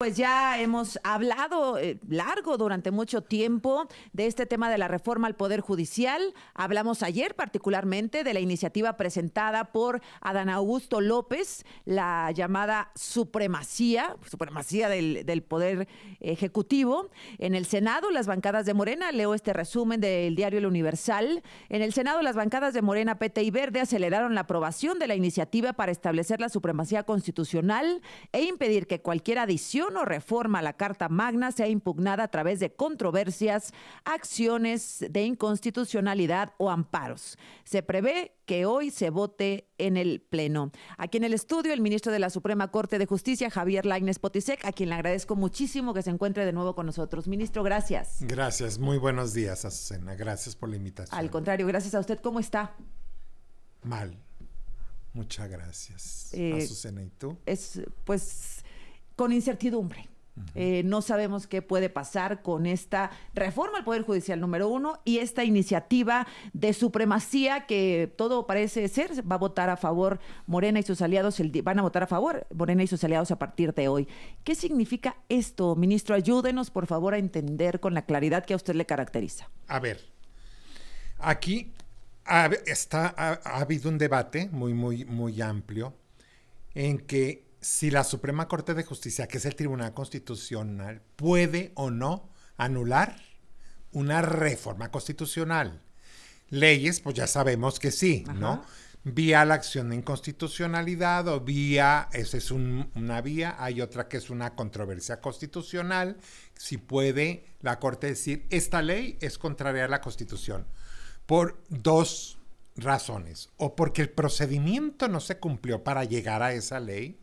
Pues ya hemos hablado eh, largo durante mucho tiempo de este tema de la reforma al Poder Judicial. Hablamos ayer particularmente de la iniciativa presentada por Adán Augusto López, la llamada supremacía, supremacía del, del Poder Ejecutivo. En el Senado, las bancadas de Morena, leo este resumen del diario El Universal. En el Senado, las bancadas de Morena, PT y Verde aceleraron la aprobación de la iniciativa para establecer la supremacía constitucional e impedir que cualquier adición o reforma a la Carta Magna sea impugnada a través de controversias, acciones de inconstitucionalidad o amparos. Se prevé que hoy se vote en el Pleno. Aquí en el estudio, el ministro de la Suprema Corte de Justicia, Javier Lainez Potisek, a quien le agradezco muchísimo que se encuentre de nuevo con nosotros. Ministro, gracias. Gracias, muy buenos días, Azucena. Gracias por la invitación. Al contrario, gracias a usted. ¿Cómo está? Mal. Muchas gracias. Eh, Azucena, ¿y tú? Es, pues con incertidumbre. Eh, no sabemos qué puede pasar con esta reforma al Poder Judicial número uno y esta iniciativa de supremacía que todo parece ser va a votar a favor Morena y sus aliados, van a votar a favor Morena y sus aliados a partir de hoy. ¿Qué significa esto, ministro? Ayúdenos, por favor, a entender con la claridad que a usted le caracteriza. A ver, aquí ha, está, ha habido un debate muy, muy, muy amplio en que si la Suprema Corte de Justicia, que es el Tribunal Constitucional, puede o no anular una reforma constitucional. Leyes, pues ya sabemos que sí, ¿no? Vía la acción de inconstitucionalidad o vía, esa es una vía, hay otra que es una controversia constitucional, si puede la Corte decir, esta ley es contraria a la Constitución, por dos razones, o porque el procedimiento no se cumplió para llegar a esa ley,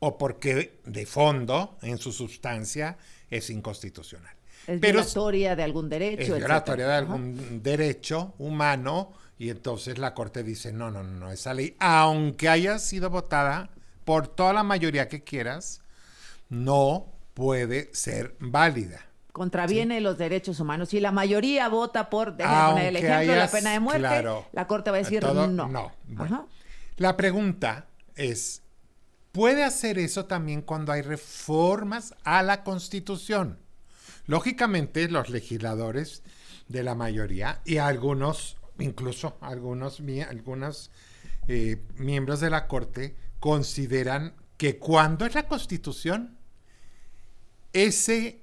o porque de fondo, en su sustancia, es inconstitucional. Es violatoria de algún derecho. Es violatoria de algún derecho humano y entonces la Corte dice, no, no, no, esa ley, aunque haya sido votada por toda la mayoría que quieras, no puede ser válida. Contraviene los derechos humanos. Si la mayoría vota por, déjame ejemplo, la pena de muerte, la Corte va a decir no. no. la pregunta es, puede hacer eso también cuando hay reformas a la Constitución. Lógicamente, los legisladores de la mayoría y algunos, incluso algunos, eh, miembros de la Corte, consideran que cuando es la Constitución, ese,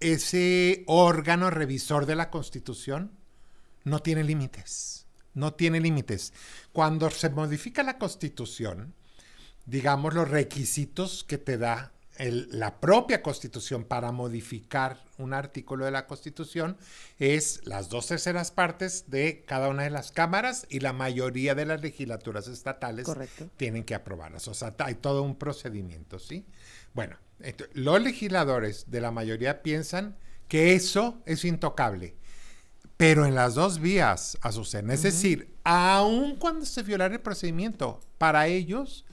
ese órgano revisor de la Constitución no tiene límites. No tiene límites. Cuando se modifica la Constitución, digamos, los requisitos que te da la propia Constitución para modificar un artículo de la Constitución es las dos terceras partes de cada una de las cámaras y la mayoría de las legislaturas estatales tienen que aprobarlas. O sea, hay todo un procedimiento, ¿sí? Bueno, los legisladores de la mayoría piensan que eso es intocable, pero en las dos vías, Azucena. Es decir, aun cuando se violara el procedimiento, para ellos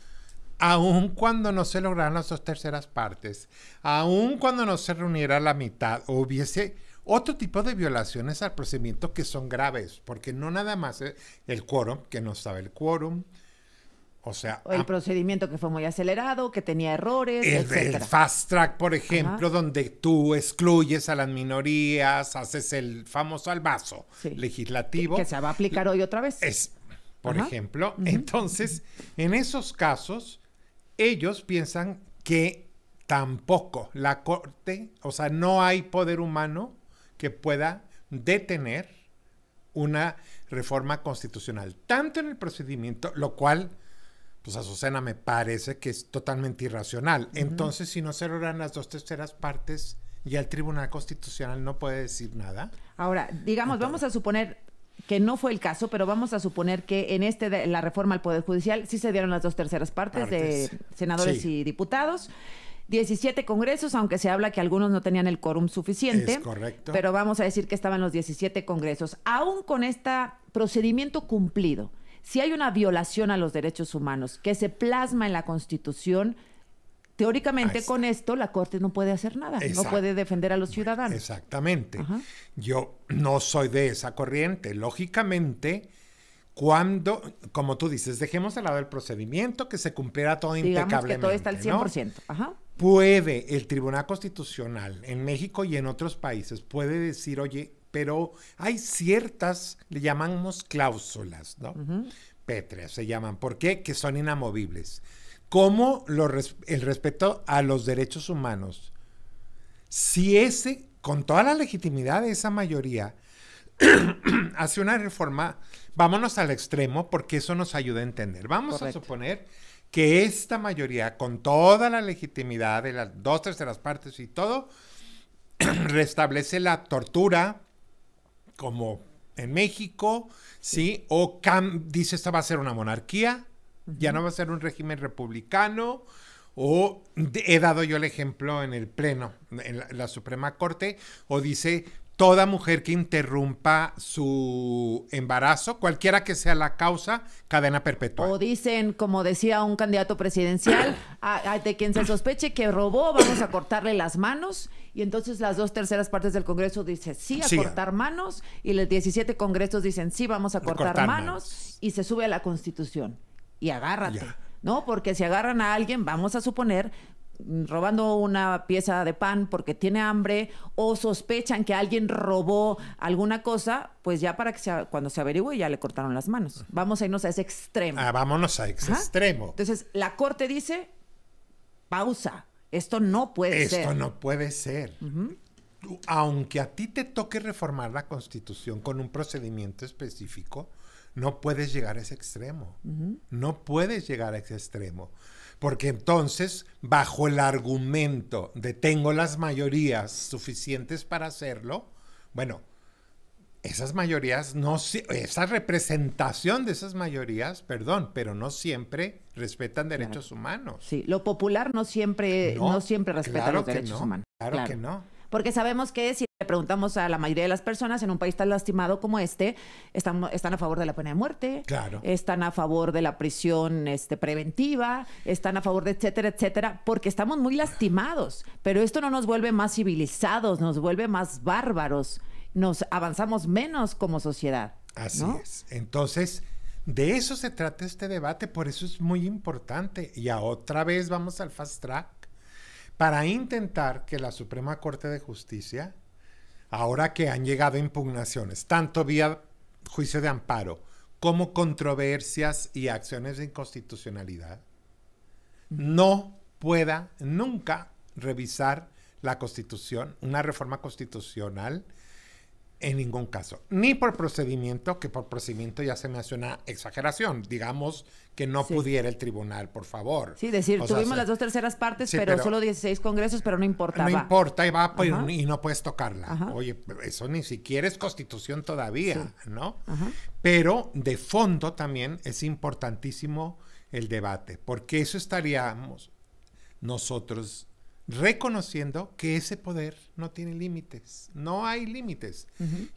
aun cuando no se lograran las dos terceras partes, aun cuando no se reuniera la mitad hubiese otro tipo de violaciones al procedimiento que son graves, porque no nada más el quórum, que no sabe el quórum, o sea... el ah, procedimiento que fue muy acelerado, que tenía errores, el, el fast track, por ejemplo, donde tú excluyes a las minorías, haces el famoso albazo legislativo. Que, se va a aplicar hoy otra vez. Es, por ejemplo. Entonces, en esos casos, ellos piensan que tampoco la corte, o sea, no hay poder humano que pueda detener una reforma constitucional, tanto en el procedimiento, lo cual, pues Azucena me parece que es totalmente irracional. Entonces, si no se logran las dos terceras partes, ya el Tribunal Constitucional no puede decir nada. Ahora, digamos, vamos a suponer que no fue el caso, pero vamos a suponer que en este la reforma al Poder Judicial sí se dieron las dos terceras partes, de senadores y diputados. 17 congresos, aunque se habla que algunos no tenían el quórum suficiente. Es correcto. Pero vamos a decir que estaban los 17 congresos. Aún con este procedimiento cumplido, si hay una violación a los derechos humanos que se plasma en la Constitución, Teóricamente con esto la Corte no puede hacer nada, no puede defender a los ciudadanos. Exactamente. Yo no soy de esa corriente. Lógicamente, cuando, como tú dices, dejemos de lado el procedimiento, que se cumpliera todo Digamos impecablemente. que todo está al 100%. Puede el Tribunal Constitucional en México y en otros países, puede decir, oye, pero hay ciertas, le llamamos cláusulas, ¿no? se llaman. ¿Por qué? Que son inamovibles como el respeto a los derechos humanos, si ese, con toda la legitimidad de esa mayoría, hace una reforma, vámonos al extremo porque eso nos ayuda a entender. Vamos a suponer que esta mayoría, con toda la legitimidad de las dos terceras partes y todo, restablece la tortura como en México, ¿sí? O dice esta va a ser una monarquía, ya no va a ser un régimen republicano. O he dado yo el ejemplo en el Pleno, en la, Suprema Corte, o dice toda mujer que interrumpa su embarazo, cualquiera que sea la causa, cadena perpetua. O dicen, como decía un candidato presidencial, a, ah, ah, de quien se sospeche que robó, vamos a cortarle las manos. Y entonces las dos terceras partes del Congreso dicen sí a cortar manos y los 17 congresos dicen sí, vamos a cortar, manos y se sube a la Constitución y agárrate. ¿No? Porque si agarran a alguien, vamos a suponer, mm, robando una pieza de pan porque tiene hambre o sospechan que alguien robó alguna cosa, pues ya para que cuando se averigüe ya le cortaron las manos. Vamos a irnos a ese extremo. Ah, vámonos a ese extremo. Entonces, la corte dice, pausa, esto no puede ser. Esto no puede ser. Aunque a ti te toque reformar la constitución con un procedimiento específico, no puedes llegar a ese extremo. No puedes llegar a ese extremo. Porque entonces, bajo el argumento de tengo las mayorías suficientes para hacerlo, bueno, esas mayorías no esa representación de esas mayorías, perdón, pero no siempre respetan derechos humanos. Sí, lo popular no siempre no, siempre respeta los derechos humanos. Claro, que no. Porque sabemos que es le preguntamos a la mayoría de las personas en un país tan lastimado como este, están, a favor de la pena de muerte, están a favor de la prisión este, preventiva, están a favor de etcétera, etcétera, porque estamos muy lastimados. Pero esto no nos vuelve más civilizados, nos vuelve más bárbaros, nos avanzamos menos como sociedad. Así es. Entonces, de eso se trata este debate, por eso es muy importante. Y a otra vez vamos al fast track para intentar que la Suprema Corte de Justicia ahora que han llegado impugnaciones, tanto vía juicio de amparo como controversias y acciones de inconstitucionalidad, no pueda nunca revisar la constitución, una reforma constitucional en ningún caso, ni por procedimiento, que por procedimiento ya se me hace una exageración, digamos que no pudiera el tribunal, por favor. Sí, decir, tuvimos las dos terceras partes, pero, solo 16 congresos, pero no importa. No importa y va pues, y no puedes tocarla. Oye, eso ni siquiera es constitución todavía, ¿no? Pero de fondo también es importantísimo el debate, porque eso estaríamos nosotros reconociendo que ese poder no tiene límites, no hay límites.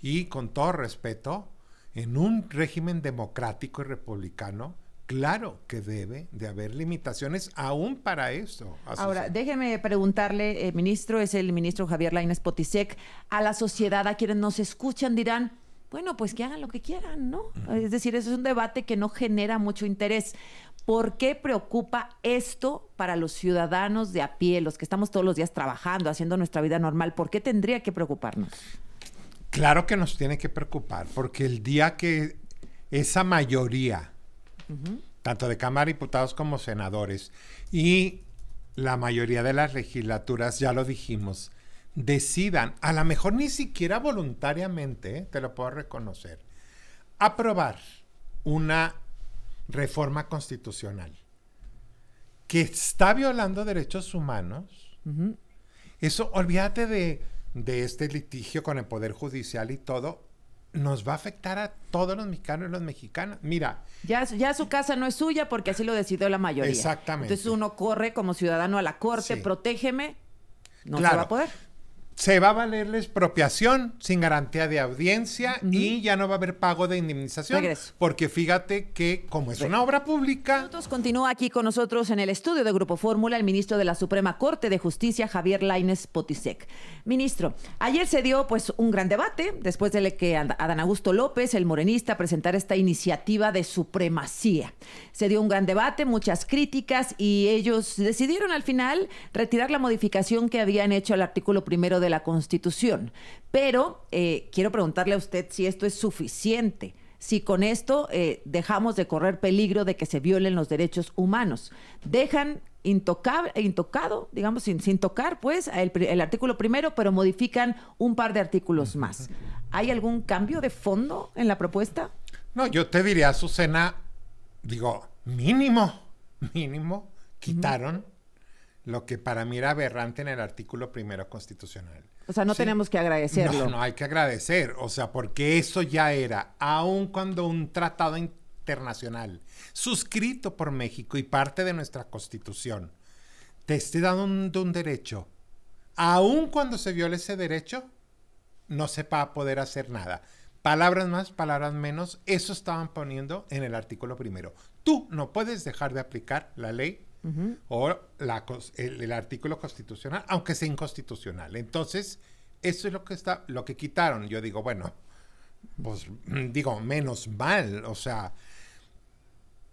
Y con todo respeto, en un régimen democrático y republicano, claro que debe de haber limitaciones aún para eso. Ahora, déjeme preguntarle, eh, ministro, es el ministro Javier Lainez Potisek, a la sociedad, a quienes nos escuchan dirán, bueno, pues que hagan lo que quieran, ¿no? Es decir, eso es un debate que no genera mucho interés. ¿Por qué preocupa esto para los ciudadanos de a pie, los que estamos todos los días trabajando, haciendo nuestra vida normal? ¿Por qué tendría que preocuparnos? Claro que nos tiene que preocupar, porque el día que esa mayoría, tanto de Cámara de Diputados como senadores, y la mayoría de las legislaturas, ya lo dijimos, decidan, a lo mejor ni siquiera voluntariamente, te lo puedo reconocer, aprobar una reforma constitucional que está violando derechos humanos, eso, olvídate de, este litigio con el Poder Judicial y todo, nos va a afectar a todos los mexicanos y los mexicanos. Mira. Ya, su casa no es suya porque así lo decidió la mayoría. Exactamente. Entonces uno corre como ciudadano a la corte, protégeme. No se va a poder se va a valer la expropiación sin garantía de audiencia y ya no va a haber pago de indemnización. Porque fíjate que como es una obra pública... continúa aquí con nosotros en el estudio de Grupo Fórmula el ministro de la Suprema Corte de Justicia, Javier Laines Potisek. Ministro, ayer se dio pues un gran debate después de que Adán Augusto López, el morenista, presentara esta iniciativa de supremacía. Se dio un gran debate, muchas críticas y ellos decidieron al final retirar la modificación que habían hecho al artículo primero de la Constitución. Pero eh, quiero preguntarle a usted si esto es suficiente si con esto eh, dejamos de correr peligro de que se violen los derechos humanos. Dejan intocable, intocado, digamos, sin, sin tocar, pues, el, artículo primero, pero modifican un par de artículos más. ¿Hay algún cambio de fondo en la propuesta? No, yo te diría, Azucena, digo, mínimo, mínimo, quitaron lo que para mí era aberrante en el artículo primero constitucional. O sea, no tenemos que agradecerlo. No, no hay que agradecer, o sea, porque eso ya era, aun cuando un tratado internacional suscrito por México y parte de nuestra constitución te esté dando un, un derecho, aun cuando se viole ese derecho, no se va a poder hacer nada. Palabras más, palabras menos, eso estaban poniendo en el artículo primero. Tú no puedes dejar de aplicar la ley o el, artículo constitucional, aunque sea inconstitucional. Entonces, eso es lo que está, lo que quitaron. Yo digo, bueno, pues digo, menos mal, o sea,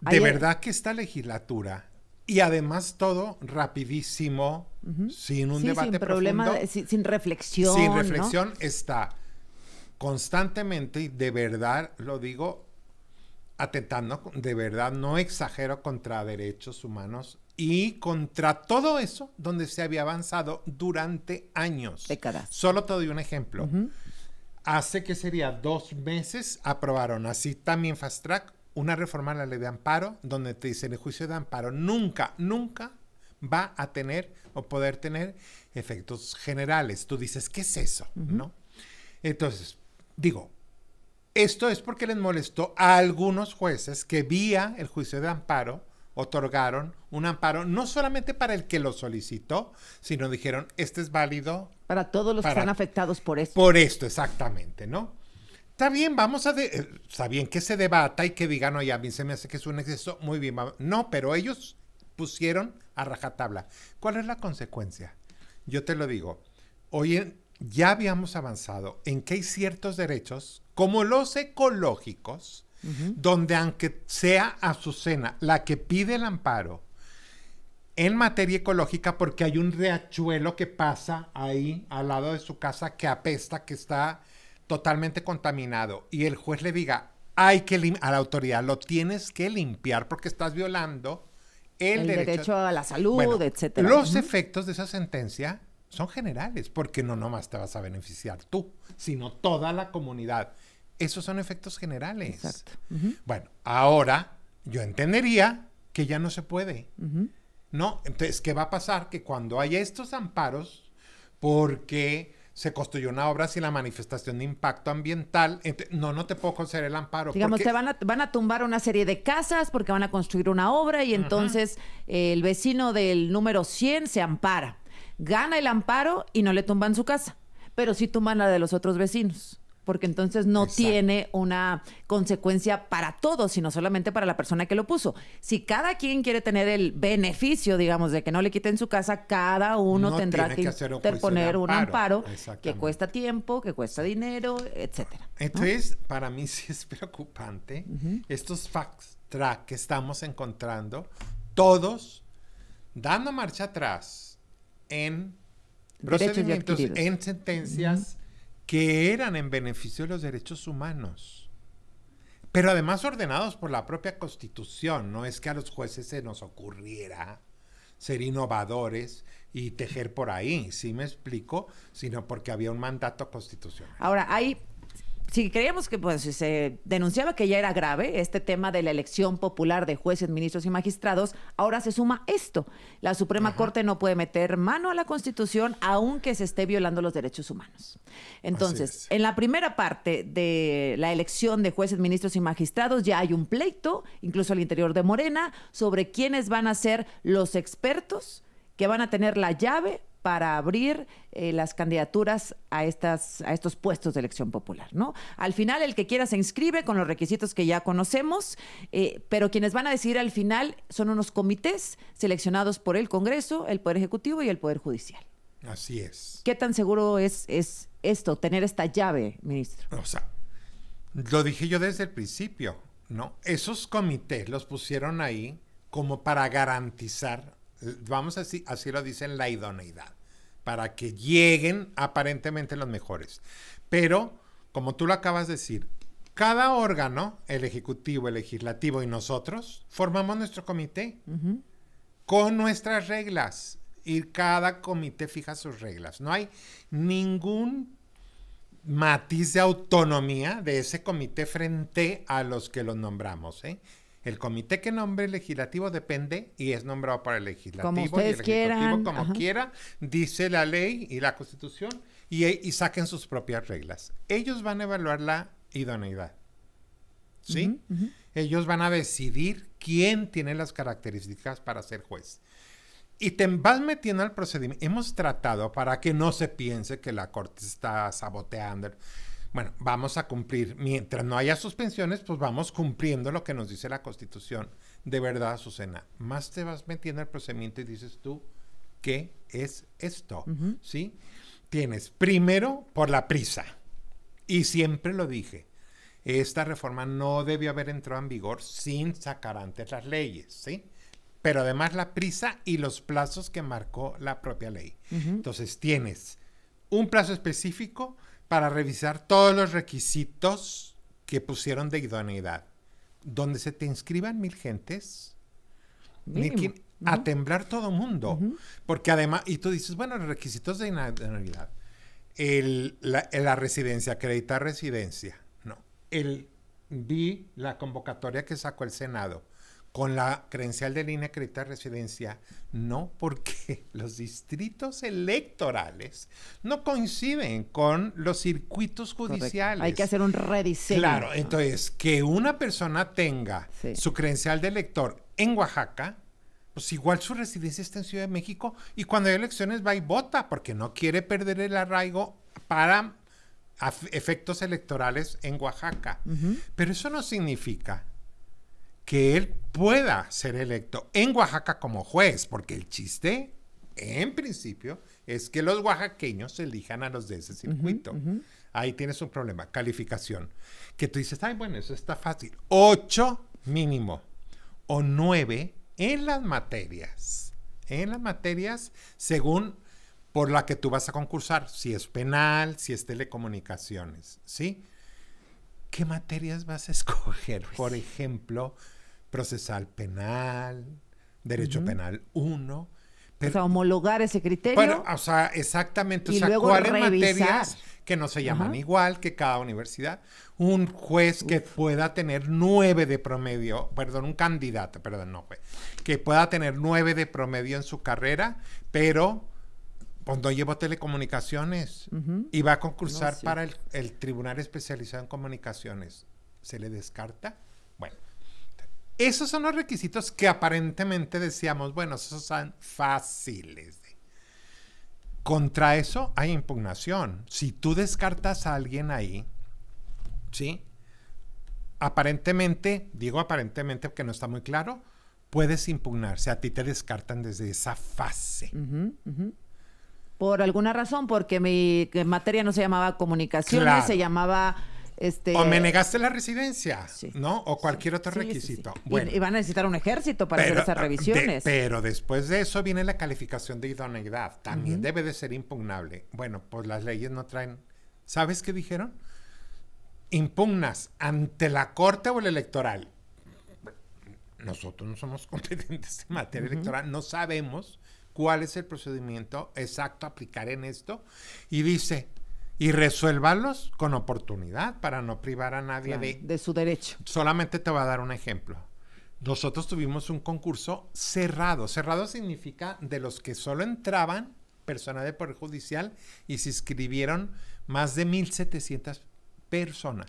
de verdad que esta legislatura y además todo rapidísimo, sin un debate sin profundo, problema, sin, reflexión, sin reflexión está constantemente y de verdad lo digo atentando, de verdad, no exagero, contra derechos humanos y contra todo eso donde se había avanzado durante años. Décadas. Solo te doy un ejemplo. Hace que sería dos meses aprobaron así también fast track una reforma a la ley de amparo donde te dicen el juicio de amparo nunca, nunca va a tener o poder tener efectos generales. Tú dices, ¿qué es eso? ¿No? Entonces, digo, esto es porque les molestó a algunos jueces que vía el juicio de amparo otorgaron un amparo no solamente para el que lo solicitó, sino dijeron, este es válido. Para todos los que están afectados por esto. Por esto, exactamente, ¿no? Está bien, vamos a... Eh, está bien que se debata y que digan, oye, a mí se me hace que es un exceso, muy bien. No, pero ellos pusieron a rajatabla. ¿Cuál es la consecuencia? Yo te lo digo. Oye, ya habíamos avanzado en que hay ciertos derechos como los ecológicos, donde aunque sea Azucena la que pide el amparo en materia ecológica, porque hay un riachuelo que pasa ahí al lado de su casa que apesta, que está totalmente contaminado, y el juez le diga, hay que a la autoridad, lo tienes que limpiar porque estás violando el, derecho, a la salud, etcétera. Los efectos de esa sentencia son generales, porque no nomás te vas a beneficiar tú, sino toda la comunidad. Esos son efectos generales. Bueno, ahora yo entendería que ya no se puede. ¿No? Entonces, ¿qué va a pasar? Que cuando haya estos amparos, porque se construyó una obra sin la manifestación de impacto ambiental. No, no te puedo conceder el amparo. Digamos, te van a, van a tumbar una serie de casas porque van a construir una obra y entonces eh, el vecino del número 100 se ampara. Gana el amparo y no le tumban su casa, pero sí tumban la de los otros vecinos porque entonces no tiene una consecuencia para todos, sino solamente para la persona que lo puso. Si cada quien quiere tener el beneficio, digamos, de que no le quiten su casa, cada uno tendrá que, que un amparo que cuesta tiempo, que cuesta dinero, etcétera. Entonces, para mí sí es preocupante estos facts track que estamos encontrando, todos dando marcha atrás en procedimientos, en sentencias, que eran en beneficio de los derechos humanos, pero además ordenados por la propia Constitución. No es que a los jueces se nos ocurriera ser innovadores y tejer por ahí, si ¿sí me explico, sino porque había un mandato constitucional. Ahora, hay si creíamos que pues, se denunciaba que ya era grave este tema de la elección popular de jueces, ministros y magistrados, ahora se suma esto. La Suprema Corte no puede meter mano a la Constitución aunque se esté violando los derechos humanos. Entonces, en la primera parte de la elección de jueces, ministros y magistrados ya hay un pleito, incluso al interior de Morena, sobre quiénes van a ser los expertos que van a tener la llave para abrir eh, las candidaturas a, estas, a estos puestos de elección popular, ¿no? Al final, el que quiera se inscribe con los requisitos que ya conocemos, eh, pero quienes van a decidir al final son unos comités seleccionados por el Congreso, el Poder Ejecutivo y el Poder Judicial. Así es. ¿Qué tan seguro es, es esto, tener esta llave, ministro? O sea, lo dije yo desde el principio, ¿no? Esos comités los pusieron ahí como para garantizar vamos así, así lo dicen, la idoneidad, para que lleguen aparentemente los mejores. Pero, como tú lo acabas de decir, cada órgano, el ejecutivo, el legislativo y nosotros, formamos nuestro comité con nuestras reglas. Y cada comité fija sus reglas. No hay ningún matiz de autonomía de ese comité frente a los que los nombramos. ¿eh? El comité que nombre el legislativo depende y es nombrado para el legislativo como y el quieran, como quiera, dice la ley y la constitución y, saquen sus propias reglas. Ellos van a evaluar la idoneidad. ¿Sí? Ellos van a decidir quién tiene las características para ser juez. Y te vas metiendo al procedimiento. Hemos tratado para que no se piense que la corte está saboteando. Bueno, vamos a cumplir. Mientras no haya suspensiones, pues vamos cumpliendo lo que nos dice la Constitución. De verdad, Azucena, más te vas metiendo el procedimiento y dices tú, ¿qué es esto? ¿Sí? Tienes primero por la prisa. Y siempre lo dije, esta reforma no debió haber entrado en vigor sin sacar antes las leyes, ¿sí? Pero además la prisa y los plazos que marcó la propia ley. Entonces tienes un plazo específico, para revisar todos los requisitos que pusieron de idoneidad. Donde se te inscriban mil gentes, a temblar todo mundo. Porque además, y tú dices, bueno, los requisitos de idoneidad. la, residencia, acreditar residencia. No. El, vi la convocatoria que sacó el Senado con la credencial de línea de residencia, no porque los distritos electorales no coinciden con los circuitos judiciales. Hay que hacer un rediseño. Claro, entonces que una persona tenga su credencial de elector en Oaxaca, pues igual su residencia está en Ciudad de México y cuando hay elecciones va y vota porque no quiere perder el arraigo para efectos electorales en Oaxaca. Pero eso no significa que él pueda ser electo en Oaxaca como juez, porque el chiste, en principio, es que los oaxaqueños elijan a los de ese circuito. Ahí tienes un problema, calificación. Que tú dices, ay, bueno, eso está fácil. Ocho mínimo o nueve en las materias. En las materias, según por la que tú vas a concursar, si es penal, si es telecomunicaciones, ¿sí? ¿Qué materias vas a escoger? Pues por ejemplo, procesal penal, derecho penal 1. Pero, o sea, homologar ese criterio. Bueno, o sea, exactamente. o sea, cuáles materias que no se llaman igual que cada universidad. Un juez que pueda tener nueve de promedio, perdón, un candidato, perdón, no pues, que pueda tener nueve de promedio en su carrera, pero cuando pues, llevo telecomunicaciones y va a concursar para el Tribunal Especializado en Comunicaciones. ¿Se le descarta? Esos son los requisitos que aparentemente decíamos, bueno, esos son fáciles. Contra eso hay impugnación. Si tú descartas a alguien ahí, ¿sí? Aparentemente, digo aparentemente porque no está muy claro, puedes impugnarse. A ti te descartan desde esa fase. Por alguna razón, porque mi materia no se llamaba comunicaciones, se llamaba este, o me negaste la residencia, ¿no? O cualquier otro requisito. bueno, y, van a necesitar un ejército para hacer esas ah, revisiones. pero después de eso viene la calificación de idoneidad. También debe de ser impugnable. Bueno, pues las leyes no traen... ¿Sabes qué dijeron? Impugnas ante la corte o el electoral. Nosotros no somos competentes en materia electoral, no sabemos cuál es el procedimiento exacto aplicar en esto. Y dice, y resuélvalos con oportunidad para no privar a nadie de, su derecho. Solamente te voy a dar un ejemplo. Nosotros tuvimos un concurso cerrado. Cerrado significa de los que solo entraban personas de Poder Judicial y se inscribieron más de 1.700 personas.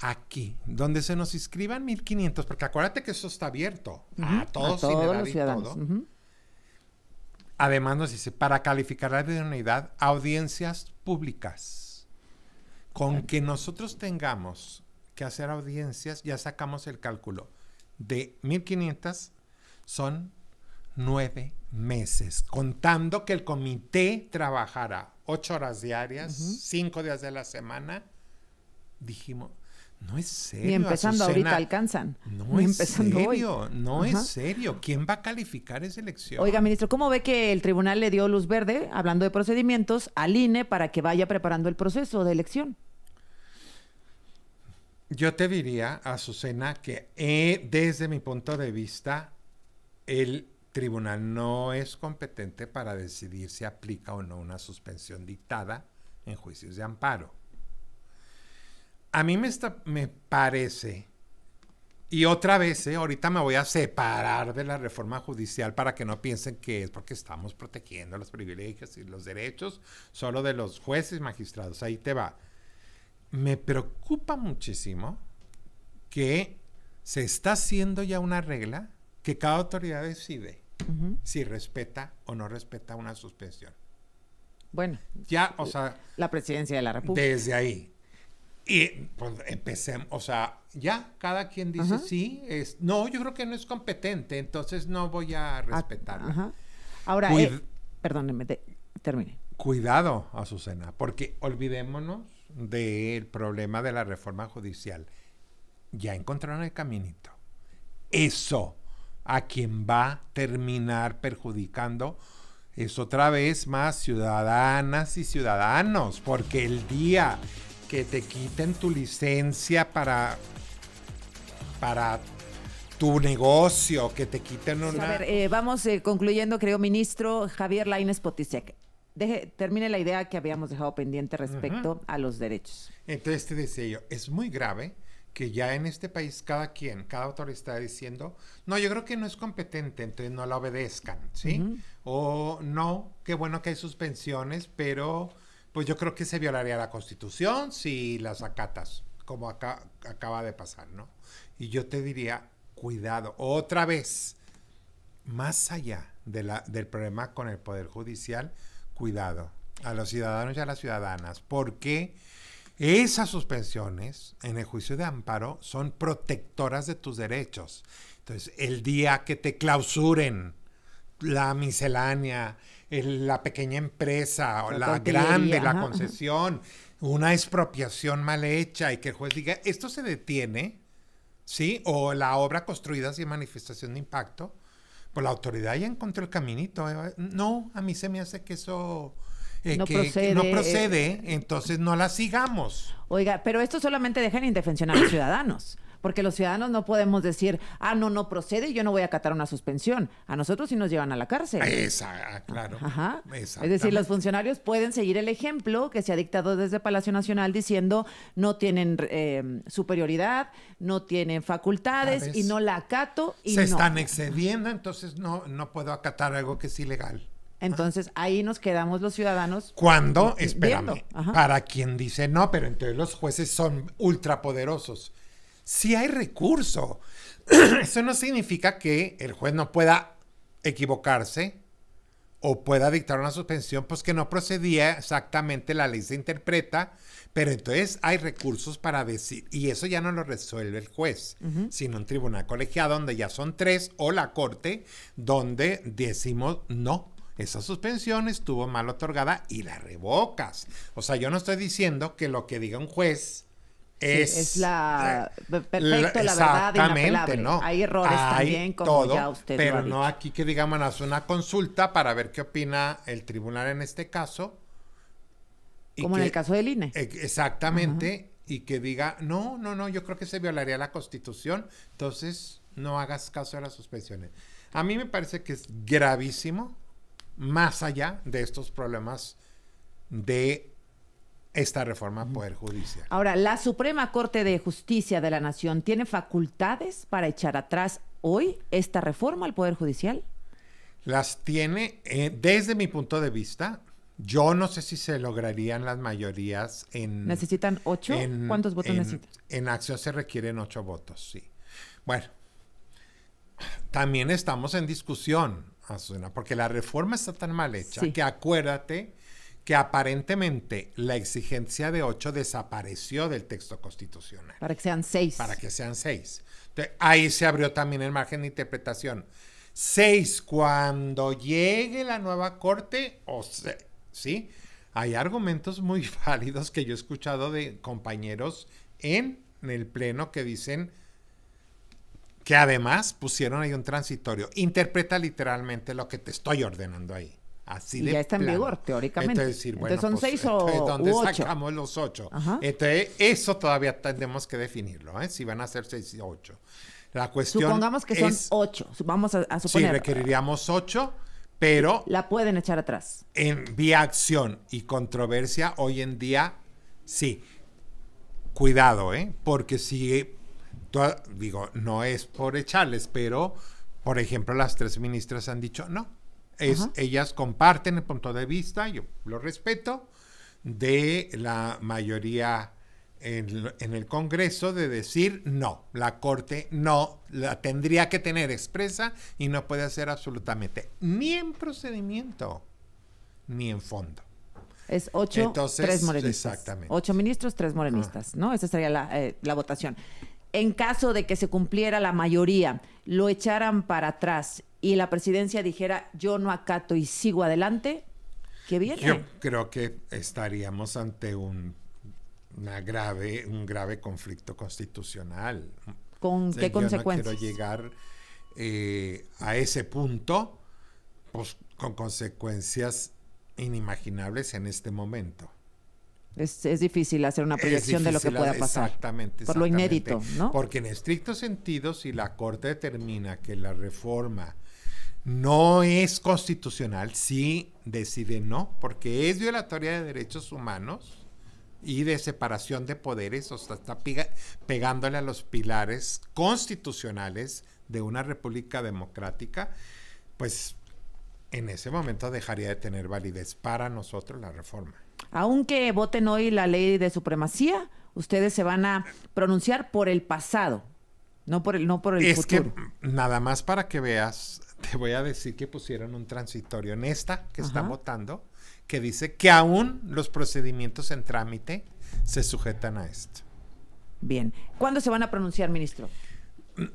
Aquí, donde se nos inscriban 1.500, porque acuérdate que eso está abierto a todos, a todos Además nos dice, para calificar la dignidad, audiencias públicas. Con que nosotros tengamos que hacer audiencias, ya sacamos el cálculo. De 1.500 son nueve meses, contando que el comité trabajará ocho horas diarias, cinco días de la semana. Dijimos, no es serio. Y empezando ahorita alcanzan. No es serio, no es serio. ¿Quién va a calificar esa elección? Oiga, ministro, ¿cómo ve que el tribunal le dio luz verde, hablando de procedimientos, al INE para que vaya preparando el proceso de elección? Yo te diría, Azucena, que eh, desde mi punto de vista, el tribunal no es competente para decidir si aplica o no una suspensión dictada en juicios de amparo a mí me, está, me parece, y otra vez, eh, ahorita me voy a separar de la reforma judicial para que no piensen que es porque estamos protegiendo los privilegios y los derechos solo de los jueces y magistrados. Ahí te va. Me preocupa muchísimo que se está haciendo ya una regla que cada autoridad decide si respeta o no respeta una suspensión. Bueno, ya, o sea, la presidencia de la República. Desde ahí. Y pues empecemos, o sea, ya cada quien dice sí, es no, yo creo que no es competente, entonces no voy a respetarla. Ahora, Perdónenme, eh, perdóneme, termine. Cuidado, Azucena, porque olvidémonos del problema de la reforma judicial. Ya encontraron el caminito. Eso a quien va a terminar perjudicando es otra vez más ciudadanas y ciudadanos, porque el día que te quiten tu licencia para, para tu negocio, que te quiten una... A ver, eh, vamos eh, concluyendo, creo, ministro Javier Laines Potisek. Deje, termine la idea que habíamos dejado pendiente respecto a los derechos. Entonces te decía yo, es muy grave que ya en este país cada quien, cada autor está diciendo, no, yo creo que no es competente, entonces no la obedezcan, ¿sí? O no, qué bueno que hay suspensiones, pero pues yo creo que se violaría la Constitución si las acatas, como acaba de pasar, ¿no? Y yo te diría, cuidado, otra vez, más allá del problema con el Poder Judicial, cuidado a los ciudadanos y a las ciudadanas, porque esas suspensiones en el juicio de amparo son protectoras de tus derechos. Entonces, el día que te clausuren la miscelánea, la pequeña empresa o la, grande, la concesión, una expropiación mal hecha y que el juez diga, esto se detiene, ¿sí? O la obra construida sin manifestación de impacto, pues la autoridad ya encontró el caminito. ¿eh? No, a mí se me hace que eso... Eh, no, procede, eh, entonces no la sigamos. Oiga, pero esto solamente deja en indefensión a los ciudadanos porque los ciudadanos no podemos decir, ah, no, no procede, yo no voy a acatar una suspensión. A nosotros si nos llevan a la cárcel. Esa, ah, claro. Es decir, los funcionarios pueden seguir el ejemplo que se ha dictado desde Palacio Nacional diciendo no tienen eh, superioridad, no tienen facultades y no la acato. Y se están excediendo, entonces no, no puedo acatar algo que es ilegal. Entonces ahí nos quedamos los ciudadanos. ¿Cuándo? espérame, para quien dice no, pero entonces los jueces son ultrapoderosos. Si hay recurso. Eso no significa que el juez no pueda equivocarse o pueda dictar una suspensión, pues que no procedía exactamente, la ley se interpreta, pero entonces hay recursos para decir, y eso ya no lo resuelve el juez, sino un tribunal colegiado donde ya son tres, o la corte, donde decimos no. Esa suspensión estuvo mal otorgada y la revocas. O sea, yo no estoy diciendo que lo que diga un juez es, la perfecto, la, verdad inapelable. ¿no? Hay errores también, como ya usted Pero no aquí que digamos, haz una consulta para ver qué opina el tribunal en este caso. como en el caso del INE. Exactamente. Y que diga, no, no, no, yo creo que se violaría la constitución. Entonces, no hagas caso de las suspensiones. A mí me parece que es gravísimo, más allá de estos problemas de esta reforma al Poder Judicial. Ahora, la Suprema Corte de Justicia de la Nación tiene facultades para echar atrás hoy esta reforma al Poder Judicial. Las tiene, eh, desde mi punto de vista, yo no sé si se lograrían las mayorías en... ¿Necesitan ocho? ¿Cuántos votos necesitan? En acción se requieren ocho votos, sí. Bueno, también estamos en discusión, Asuna, porque la reforma está tan mal hecha que acuérdate que aparentemente la exigencia de ocho desapareció del texto constitucional. Para que sean seis. Para que sean seis. ahí se abrió también el margen de interpretación. Seis, cuando llegue la nueva corte, o sea, ¿sí? Hay argumentos muy válidos que yo he escuchado de compañeros en el Pleno que dicen que además pusieron ahí un transitorio. Interpreta literalmente lo que te estoy ordenando ahí y ya está en vigor, teóricamente. Entonces, son pues, seis o entonces, ¿dónde sacamos los ocho? eso todavía tenemos que definirlo, ¿eh? si van a ser seis o ocho. La cuestión Supongamos que son ocho, vamos a, suponer. Sí, requeriríamos ocho, pero... La pueden echar atrás. En vía acción y controversia, hoy en día, sí. Cuidado, ¿eh? Porque si... digo, no es por echarles, pero, por ejemplo, las tres ministras han dicho, no, ellas comparten el punto de vista, yo lo respeto, de la mayoría en, el Congreso de decir no, la Corte no la tendría que tener expresa y no puede hacer absolutamente ni en procedimiento ni en fondo. Es ocho, tres morenistas. Exactamente. Ocho ministros, tres morenistas, ¿no? Esa sería eh, la votación en caso de que se cumpliera la mayoría, lo echaran para atrás y la presidencia dijera yo no acato y sigo adelante, ¿qué bien. Yo creo que estaríamos ante un grave, un grave conflicto constitucional. ¿Con qué yo consecuencias? No quiero llegar eh, a ese punto pues, con consecuencias inimaginables en este momento. Es, difícil hacer una proyección de lo que pueda pasar. exactamente, Por lo inédito, ¿no? Porque en estricto sentido, si la Corte determina que la reforma no es constitucional si decide no, porque es violatoria de derechos humanos y de separación de poderes, o sea, está pegándole a los pilares constitucionales de una república democrática, pues en ese momento dejaría de tener validez para nosotros la reforma. Aunque voten hoy la ley de supremacía, ustedes se van a pronunciar por el pasado, no por el, no por el es futuro. que nada más para que veas te voy a decir que pusieron un transitorio en esta que está votando, que dice que aún los procedimientos en trámite se sujetan a esto. Bien. ¿Cuándo se van a pronunciar, ministro?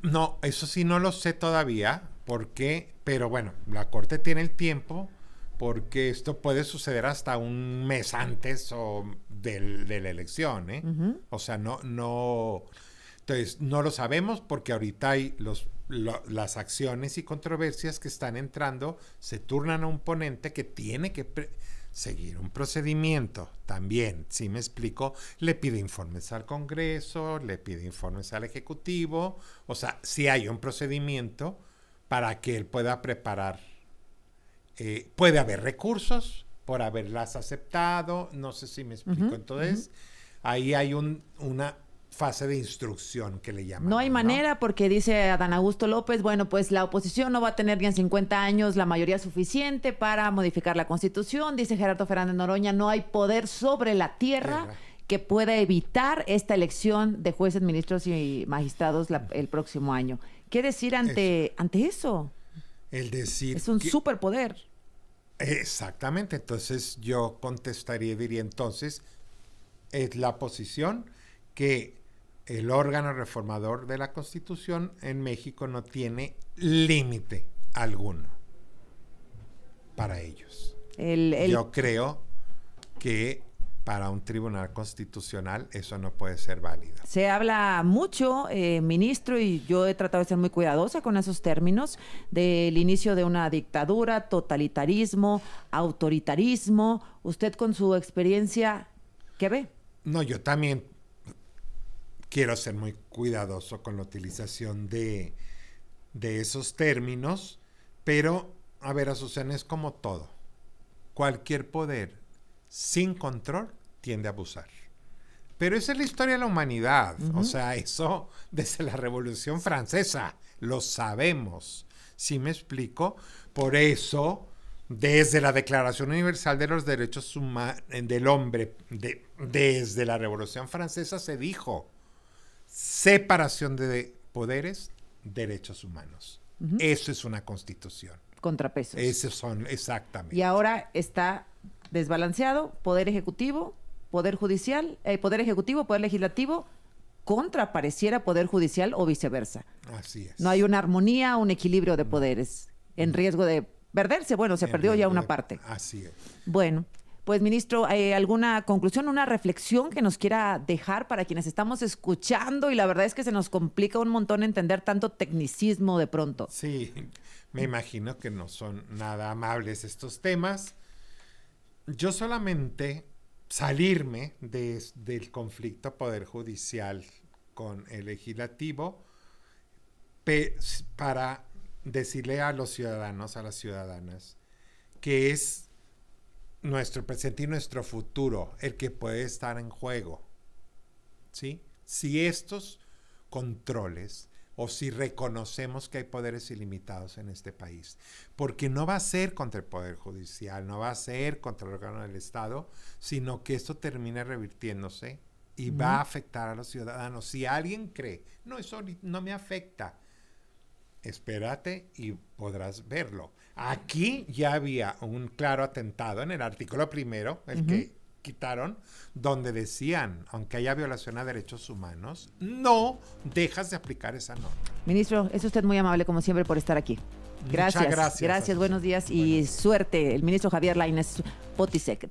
No, eso sí no lo sé todavía, porque, pero bueno, la Corte tiene el tiempo, porque esto puede suceder hasta un mes antes o de la elección, ¿eh? O sea, no, no, entonces no lo sabemos porque ahorita hay los las acciones y controversias que están entrando se turnan a un ponente que tiene que seguir un procedimiento también, si me explico, le pide informes al Congreso, le pide informes al Ejecutivo, o sea, si hay un procedimiento para que él pueda preparar. Eh, puede haber recursos por haberlas aceptado, no sé si me explico. Entonces, ahí hay un, una fase de instrucción que le llaman. No hay manera porque dice Adán Augusto López, bueno, pues la oposición no va a tener ni en 50 años la mayoría suficiente para modificar la constitución, dice Gerardo Fernández Noroña, no hay poder sobre la tierra. que pueda evitar esta elección de jueces, ministros y magistrados el próximo año. ¿Qué decir ante eso? Ante eso? El decir es un superpoder. Exactamente, entonces yo contestaría y diría entonces, es la oposición que el órgano reformador de la Constitución en México no tiene límite alguno para ellos. Yo creo que para un tribunal constitucional eso no puede ser válido. Se habla mucho, eh, ministro, y yo he tratado de ser muy cuidadosa con esos términos, del inicio de una dictadura, totalitarismo, autoritarismo. Usted con su experiencia, ¿qué ve? No, yo también quiero ser muy cuidadoso con la utilización de, esos términos, pero, a ver, Azucena, es como todo. Cualquier poder sin control tiende a abusar. Pero esa es la historia de la humanidad. O sea, eso desde la Revolución Francesa lo sabemos. Si me explico? Por eso, desde la Declaración Universal de los Derechos Humanos del Hombre, de, desde la Revolución Francesa se dijo, separación de poderes, derechos humanos. Eso es una constitución. Contrapesos. Esos son, exactamente. Y ahora está desbalanceado poder ejecutivo, poder judicial, eh, poder ejecutivo, poder legislativo, contra pareciera poder judicial o viceversa. Así es. No hay una armonía, un equilibrio de poderes en riesgo de perderse. Bueno, se perdió ya una parte. Así es. Bueno, pues, ministro, ¿hay eh, ¿alguna conclusión, una reflexión que nos quiera dejar para quienes estamos escuchando? Y la verdad es que se nos complica un montón entender tanto tecnicismo de pronto. Sí, me imagino que no son nada amables estos temas. Yo solamente salirme del conflicto poder judicial con el legislativo para decirle a los ciudadanos, a las ciudadanas, que es nuestro presente y nuestro futuro el que puede estar en juego. ¿Sí? Si estos controles o si reconocemos que hay poderes ilimitados en este país, porque no va a ser contra el Poder Judicial, no va a ser contra el órgano del Estado, sino que esto termina revirtiéndose y va a afectar a los ciudadanos. Si alguien cree, no, eso no me afecta, espérate y podrás verlo. Aquí ya había un claro atentado en el artículo primero, el que quitaron, donde decían, aunque haya violación a derechos humanos, no dejas de aplicar esa norma. Ministro, es usted muy amable como siempre por estar aquí. Gracias. Muchas gracias. Gracias, buenos días y suerte. El ministro Javier Lainez Potisek.